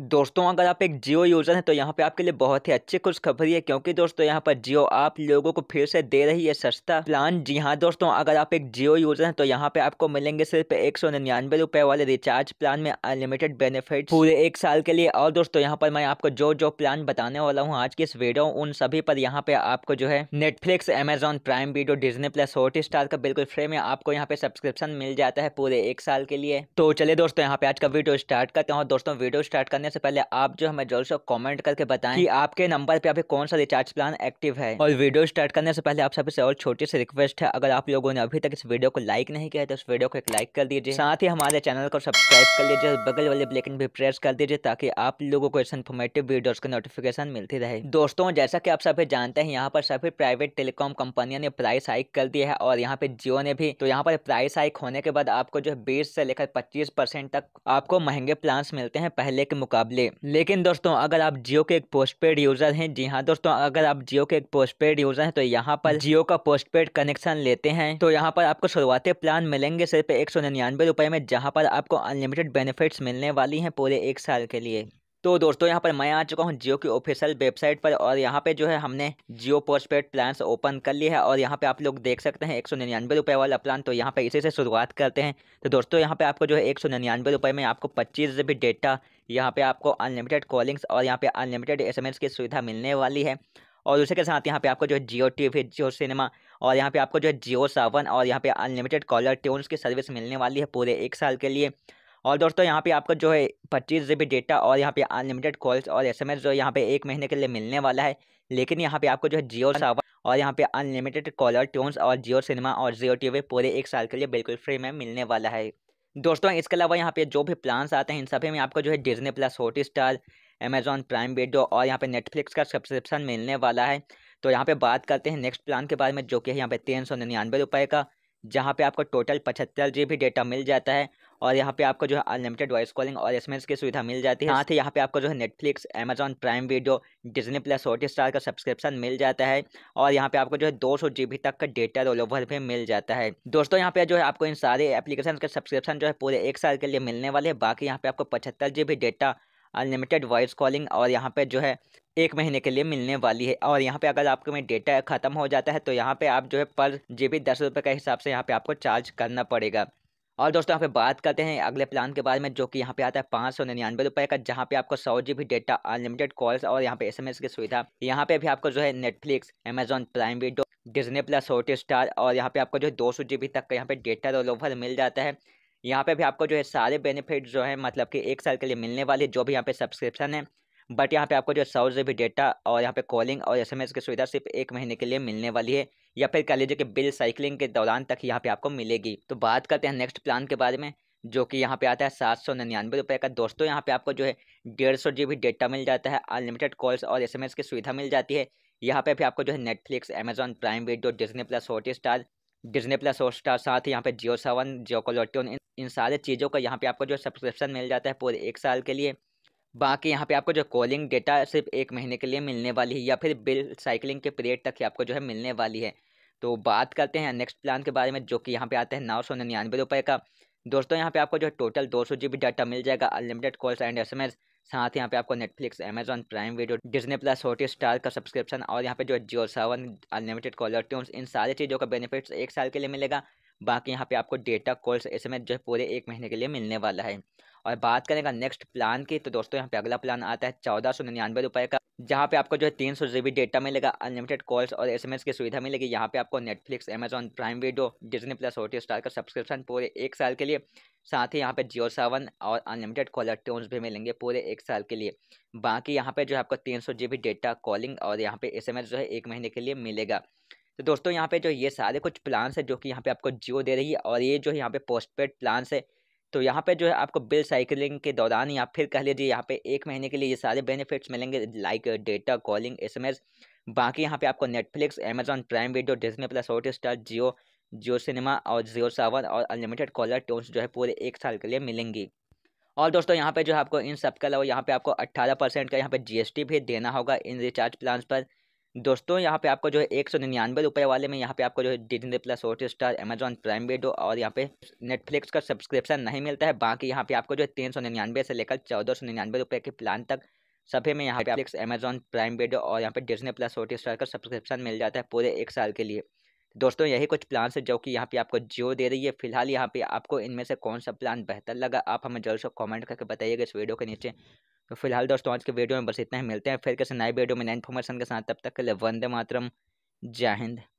दोस्तों अगर आप एक जियो यूज़र हैं तो यहाँ पे आपके लिए बहुत ही अच्छी खुश खबरी है क्योंकि दोस्तों यहाँ पर जियो आप लोगों को फिर से दे रही है सस्ता प्लान जी हाँ दोस्तों अगर आप एक जियो यूज़र हैं तो यहाँ पे आपको मिलेंगे सिर्फ एक सौ निन्यानवे रुपये वाले रिचार्ज प्लान में अनलिमिटेड बेनिफिट पूरे एक साल के लिए और दोस्तों यहाँ पर मैं आपको जो जो प्लान बताने वाला हूँ आज की इस वीडियो उन सभी पर यहाँ पे आपको जो है Netflix Amazon Prime Video Disney plus Hotstar का बिल्कुल फ्री में आपको यहाँ पे सब्सक्रिप्शन मिल जाता है पूरे एक साल के लिए तो चलिए दोस्तों यहाँ पे आज का वीडियो स्टार्ट करते हैं दोस्तों वीडियो स्टार्ट करने से पहले आप जो हमें जोर से कॉमेंट करके बताएं कि आपके नंबर पे अभी कौन सा रिचार्ज प्लान एक्टिव है और वीडियो स्टार्ट करने से पहले आप सभी से और छोटी सी रिक्वेस्ट है अगर आप लोगों ने अभी तक इस वीडियो को लाइक नहीं किया तो उस वीडियो को एक लाइक कर दीजिए साथ ही हमारे चैनल को सब्सक्राइब कर लीजिए बगल वाले ब्लेकिन भी प्रेस कर दीजिए ताकि आप लोगों को इस इन्फॉर्मेटिव वीडियोज की नोटिफिकेशन मिलती रहे दोस्तों जैसा कि आप सभी जानते हैं यहाँ पर सभी प्राइवेट टेलीकॉम कंपनियों ने प्राइस हाइक कर दी है और यहाँ पे जियो ने भी तो यहाँ पर प्राइस हाइक होने के बाद आपको जो है बीस से लेकर पच्चीस तक आपको महंगे प्लान मिलते हैं पहले के मुकाबले लेकिन दोस्तों अगर आप जियो के एक पोस्टपेड यूजर हैं जी हाँ दोस्तों अगर आप जियो के एक पोस्टपेड यूजर हैं तो यहाँ पर जियो का पोस्टपेड कनेक्शन लेते हैं तो यहाँ पर आपको शुरुआती प्लान मिलेंगे सिर्फ एक सौ निन्यानवे रुपए में जहाँ पर आपको अनलिमिटेड बेनिफिट्स मिलने वाली हैं पूरे एक साल के लिए तो दोस्तों यहाँ पर मैं आ चुका हूँ जियो की ऑफिशियल वेबसाइट पर और यहाँ पे जो है हमने जियो पोस्टपेड प्लान्स ओपन कर लिए है और यहाँ पे आप लोग देख सकते हैं एक सौ निन्यानवे रुपये वाला प्लान तो यहाँ पे इसी से शुरुआत करते हैं तो दोस्तों यहाँ पे आपको जो है एक सौ निन्यानवे रुपये में आपको पच्चीस जी बी डेटा यहाँ पर आपको अनलिमिटेड कॉलिंग्स और यहाँ पर अनलिमिटेड एस की सुविधा मिलने वाली है और उसी के साथ यहाँ पे आपको जो है Jio T V Jio Cinema और यहाँ पे आपको जो है जियो सावन और यहाँ पे अनलिमिटेड कॉलर ट्यून्स की सर्विस मिलने वाली है पूरे एक साल के लिए और दोस्तों यहाँ पे आपको जो है पच्चीस जी डेटा और यहाँ पे अनलिमिटेड कॉल्स और एस जो यहाँ पे एक महीने के लिए मिलने वाला है लेकिन यहाँ पे आपको जो है जियो सावन हाँ। और यहाँ पे अनलिमिटेड कॉलर ट्यून्स और जियो सिनेमा और जियो टी पूरे एक साल के लिए बिल्कुल फ्री में मिलने वाला है दोस्तों इसके अलावा यहाँ पे जो भी प्लान्स आते हैं इन सभी में आपको जो है Disney plus Hotstar Amazon Prime Video और यहाँ पे नेटफ्लिक्स का सब्सक्रिप्शन मिलने वाला है तो यहाँ पे बात करते हैं नेक्स्ट प्लान के बारे में जो कि है यहाँ पे तीन सौ निन्यानवे रुपये का जहाँ पे आपको टोटल पचहत्तर जी बी डेटा मिल जाता है और यहाँ पे आपको जो है अनलिमिटेड वॉइस कॉलिंग और एस की सुविधा मिल जाती है साथ ही यहाँ पे आपको जो है Netflix Amazon Prime Video Disney plus Hotstar का सब्सक्रिप्शन मिल जाता है और यहाँ पे आपको जो है दो सौ जी तक का डेटा रोल ओवर भी मिल जाता है दोस्तों यहाँ पे जो है आपको इन सारे एप्लीकेशन का सब्सक्रिप्शन जो है पूरे एक साल के लिए मिलने वाले हैं बाकी यहाँ पे आपको पचहत्तर G data unlimited voice calling और यहाँ पे जो है एक महीने के लिए मिलने वाली है और यहाँ पे अगर आपके में डेटा ख़त्म हो जाता है तो यहाँ पे आप जो है पर जी बी दस रुपये के हिसाब से यहाँ पे आपको चार्ज करना पड़ेगा और दोस्तों यहाँ पे बात करते हैं अगले प्लान के बारे में जो कि यहाँ पे आता है पाँच सौ निन्यानवे रुपये का जहाँ पे आपको सौ G B data unlimited calls और यहाँ पे एस की सुविधा यहाँ पे भी आपको जो है Netflix Amazon Prime Video Disney plus Hotstar और यहाँ पे आपको जो है दो सौ जी बी तक का यहाँ पे डेटा रोल मिल जाता है यहाँ पे भी आपको जो है सारे बेनिफिट जो है मतलब कि एक साल के लिए मिलने वाले जो भी यहाँ पे सब्सक्रिप्शन है बट यहाँ पे आपको जो सौ जी डेटा और यहाँ पे कॉलिंग और एसएमएस की सुविधा सिर्फ एक महीने के लिए मिलने वाली है या फिर कह लीजिए कि बिल साइकिलिंग के दौरान तक यहाँ पे आपको मिलेगी तो बात करते हैं नेक्स्ट प्लान के बारे में जो कि यहाँ पे आता है सात सौ निन्यानवे रुपये का दोस्तों यहाँ पे आपको जो है डेढ़ सौ जी डेटा मिल जाता है अनलिमिटेड कॉल्स और एस की सुविधा मिल जाती है यहाँ पे भी आपको जो है Netflix Amazon Prime Video Disney plus Hotstar Disney plus Hotstar साथ ही यहाँ पे जियो सेवन जियो कॉलोटियन इन सारे चीज़ों का यहाँ पे आपको जो सब्सक्रिप्शन मिल जाता है पूरे एक साल के लिए बाकी यहाँ पे आपको जो कॉलिंग डेटा सिर्फ एक महीने के लिए मिलने वाली है या फिर बिल साइकिलिंग के पीरियड तक ही आपको जो है मिलने वाली है तो बात करते हैं नेक्स्ट प्लान के बारे में जो कि यहाँ पे आता है नौ सौ निन्यानवे रुपये का दोस्तों यहाँ पे आपको जो टोटल दो सौ जी बी डाटा मिल जाएगा unlimited calls and S M S साथ यहाँ पे आपको Netflix Amazon Prime Video Disney plus Hotstar का सब्सक्रिप्शन और यहाँ पे जो Jio Saavn unlimited caller tunes इन सारी चीज़ों का बेनिफिट्स एक साल के लिए मिलेगा बाकी यहाँ पे आपको डेटा कॉल्स एस एम जो है पूरे एक महीने के लिए मिलने वाला है और बात करेंगे नेक्स्ट प्लान की तो दोस्तों यहाँ पे अगला प्लान आता है चौदह सौ निन्यानवे रुपये का जहाँ पे आपको जो है तीन सौ जी बी डेटा मिलेगा अनलिमिटेड कॉल्स और एसएमएस की सुविधा मिलेगी यहाँ पे आपको Netflix Amazon Prime Video Disney plus Hotstar का सब्सक्रिप्शन पूरे एक साल के लिए साथ ही यहाँ पे जियो सेवन और अनलिमिटेड कॉलर ट्यून्स भी मिलेंगे पूरे एक साल के लिए बाकी यहाँ पे जो है आपको तीन सौ डेटा कॉलिंग और यहाँ पे एस जो है एक महीने के लिए मिलेगा तो दोस्तों यहाँ पे जो ये सारे कुछ प्लान्स है जो कि यहाँ पे आपको जियो दे रही है और ये जो यहाँ पे पोस्ट पेड प्लान्स है तो यहाँ पे जो है आपको बिल साइकिलिंग के दौरान या फिर कह लीजिए यहाँ पे एक महीने के लिए ये सारे बेनिफिट्स मिलेंगे लाइक डेटा कॉलिंग एसएमएस बाकी यहाँ पे आपको Netflix Amazon Prime Video Disney plus Hotstar Jio Jio Cinema और जियो सावन और अनलिमिटेड कॉलर टोन्स जो है पूरे एक साल के लिए मिलेंगी और दोस्तों यहाँ पे जो है आपको इन सब के अलावा यहाँ पे आपको अट्ठारह परसेंट का यहाँ पे जीएसटी भी देना होगा इन रिचार्ज प्लान्स पर दोस्तों यहाँ पे आपको जो है एक सौ निन्यानवे रुपये वाले में यहाँ पे आपको जो है Disney plus Hotstar Amazon Prime Video और यहाँ पे नेटफ्लिक्स का सब्सक्रिप्शन नहीं मिलता है बाकी यहाँ पे आपको जो है तीन सौ निन्यानवे से लेकर चौदह सौ निन्यानवे रुपये के प्लान तक सभी में यहाँ पे आपको अमेजॉन प्राइम वीडियो और यहाँ पे डिजनी प्लस हॉट स्टार का सब्सक्रिप्शन मिल जाता है पूरे एक साल के लिए दोस्तों यही कुछ प्लान है जो कि यहाँ पे आपको जियो दे रही है फिलहाल यहाँ पे आपको इनमें से कौन सा प्लान बेहतर लगा आप हमें जरूर से कॉमेंट करके बताइएगा इस वीडियो के नीचे तो फिलहाल दोस्तों आज के वीडियो में बस इतना ही मिलते हैं फिर कैसे नए वीडियो में नए इन्फॉर्मेशन के साथ तब तक के लिए वंदे मातरम जय हिंद